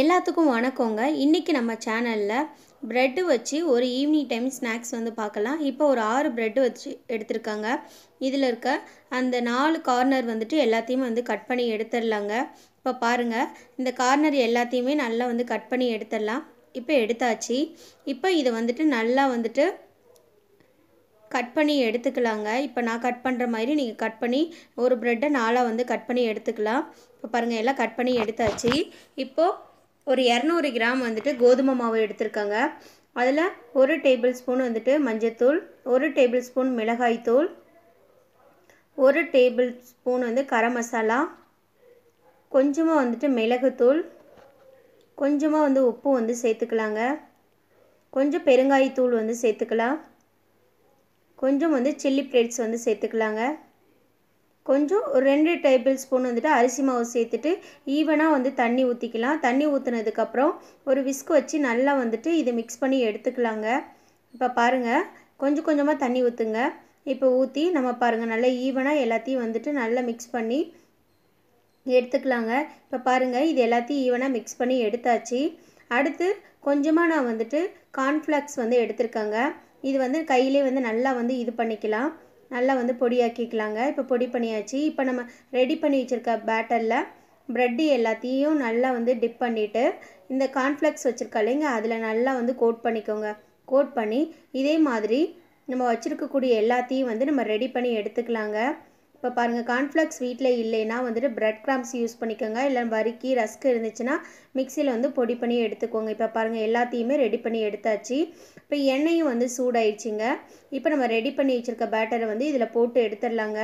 எல்லாத்துக்கும் வணக்கங்க இன்றைக்கி நம்ம சேனலில் ப்ரெட்டு வச்சு ஒரு ஈவினிங் டைம் ஸ்நாக்ஸ் வந்து பார்க்கலாம் இப்போ ஒரு ஆறு ப்ரெட்டு வச்சு எடுத்திருக்காங்க இதில் இருக்க அந்த நாலு கார்னர் வந்துட்டு எல்லாத்தையும் வந்து கட் பண்ணி எடுத்துடலாங்க இப்போ பாருங்கள் இந்த கார்னர் எல்லாத்தையுமே நல்லா வந்து கட் பண்ணி எடுத்துடலாம் இப்போ எடுத்தாச்சு இப்போ இதை வந்துட்டு நல்லா வந்துட்டு கட் பண்ணி எடுத்துக்கலாங்க இப்போ நான் கட் பண்ணுற மாதிரி நீங்கள் கட் பண்ணி ஒரு ப்ரெட்டை நாளாக வந்து கட் பண்ணி எடுத்துக்கலாம் இப்போ பாருங்கள் எல்லாம் கட் பண்ணி எடுத்தாச்சு இப்போது ஒரு இரநூறு கிராம் வந்துட்டு கோதுமை மாவு எடுத்திருக்காங்க அதில் ஒரு டேபிள் ஸ்பூன் வந்துட்டு மஞ்சத்தூள் ஒரு டேபிள் ஸ்பூன் மிளகாய்த்தூள் ஒரு டேபிள் ஸ்பூன் வந்து கரம் மசாலா கொஞ்சமாக வந்துட்டு மிளகுத்தூள் கொஞ்சமாக வந்து உப்பு வந்து சேர்த்துக்கலாங்க கொஞ்சம் பெருங்காயத்தூள் வந்து சேர்த்துக்கலாம் கொஞ்சம் வந்து சில்லி ப்ளேட்ஸ் வந்து சேர்த்துக்கலாங்க கொஞ்சம் ஒரு ரெண்டு டேபிள் ஸ்பூன் வந்துட்டு அரிசி மாவு சேர்த்துட்டு ஈவனாக வந்து தண்ணி ஊற்றிக்கலாம் தண்ணி ஊற்றுனதுக்கப்புறம் ஒரு விஸ்க் வச்சு நல்லா வந்துட்டு இதை மிக்ஸ் பண்ணி எடுத்துக்கலாங்க இப்போ பாருங்கள் கொஞ்சம் கொஞ்சமாக தண்ணி ஊற்றுங்க இப்போ ஊற்றி நம்ம பாருங்கள் நல்லா ஈவனாக எல்லாத்தையும் வந்துட்டு நல்லா மிக்ஸ் பண்ணி எடுத்துக்கலாங்க இப்போ பாருங்கள் இது எல்லாத்தையும் ஈவனாக மிக்ஸ் பண்ணி எடுத்தாச்சு அடுத்து கொஞ்சமாக நான் வந்துட்டு கார்ன்ஃப்ளாக்ஸ் வந்து எடுத்திருக்கேங்க இது வந்து கையிலே வந்து நல்லா வந்து இது பண்ணிக்கலாம் நல்லா வந்து பொடியாக்கிக்கலாங்க இப்போ பொடி பண்ணியாச்சு இப்போ நம்ம ரெடி பண்ணி வச்சுருக்க பேட்டரில் ப்ரெட்டு எல்லாத்தையும் நல்லா வந்து டிப் பண்ணிவிட்டு இந்த கார்ன்ஃப்ளெக்ஸ் வச்சுருக்கா இல்லைங்க அதில் நல்லா வந்து கோட் பண்ணிக்கோங்க கோட் பண்ணி இதே மாதிரி நம்ம வச்சுருக்கக்கூடிய எல்லாத்தையும் வந்து நம்ம ரெடி பண்ணி எடுத்துக்கலாங்க இப்போ பாருங்கள் கார்ன்ஃப்ளக்ஸ் வீட்டில் இல்லைன்னா வந்துட்டு ப்ரெட் கிராம்ஸ் யூஸ் பண்ணிக்கோங்க இல்லை வறுக்கி ரஸ்க் இருந்துச்சுன்னா மிக்சியில் வந்து பொடி பண்ணி எடுத்துக்கோங்க இப்போ பாருங்கள் எல்லாத்தையுமே ரெடி பண்ணி எடுத்தாச்சு இப்போ எண்ணெயும் வந்து சூடாயிடுச்சிங்க இப்போ நம்ம ரெடி பண்ணி வச்சுருக்க பேட்டரை வந்து இதில் போட்டு எடுத்துடலாங்க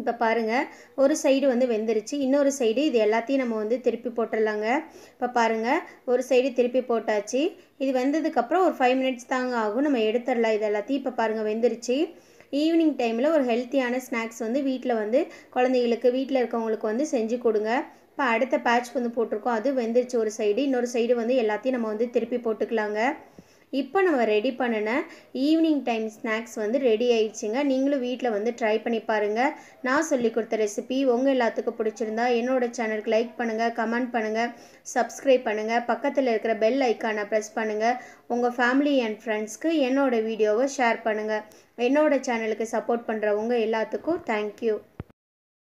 இப்போ பாருங்கள் ஒரு சைடு வந்து வெந்துருச்சு இன்னொரு சைடு இது எல்லாத்தையும் நம்ம வந்து திருப்பி போட்டுடலாங்க இப்போ பாருங்கள் ஒரு சைடு திருப்பி போட்டாச்சு இது வெந்ததுக்கப்புறம் ஒரு ஃபைவ் மினிட்ஸ் தாங்க ஆகும் நம்ம எடுத்துடலாம் இது எல்லாத்தையும் இப்போ பாருங்கள் வெந்துருச்சு ஈவினிங் டைமில் ஒரு ஹெல்த்தியான ஸ்நாக்ஸ் வந்து வீட்டில் வந்து குழந்தைகளுக்கு வீட்டில் இருக்கவங்களுக்கு வந்து செஞ்சு கொடுங்க இப்போ அடுத்த பேட்ச் வந்து போட்டிருக்கோம் அது வெந்துருச்சு ஒரு சைடு இன்னொரு சைடு வந்து எல்லாத்தையும் நம்ம வந்து திருப்பி போட்டுக்கலாங்க இப்போ நம்ம ரெடி பண்ணின ஈவினிங் டைம் ஸ்நாக்ஸ் வந்து ரெடி ஆயிடுச்சுங்க நீங்களும் வீட்டில் வந்து ட்ரை பண்ணி பாருங்கள் நான் சொல்லி கொடுத்த ரெசிபி உங்கள் எல்லாத்துக்கும் பிடிச்சிருந்தா என்னோடய சேனலுக்கு லைக் பண்ணுங்கள் கமெண்ட் பண்ணுங்கள் சப்ஸ்கிரைப் பண்ணுங்கள் பக்கத்தில் இருக்கிற பெல் ஐக்கானை ப்ரெஸ் பண்ணுங்கள் உங்கள் ஃபேமிலி அண்ட் ஃப்ரெண்ட்ஸ்க்கு என்னோடய வீடியோவை ஷேர் பண்ணுங்கள் என்னோடய சேனலுக்கு சப்போர்ட் பண்ணுறவங்க எல்லாத்துக்கும் தேங்க்யூ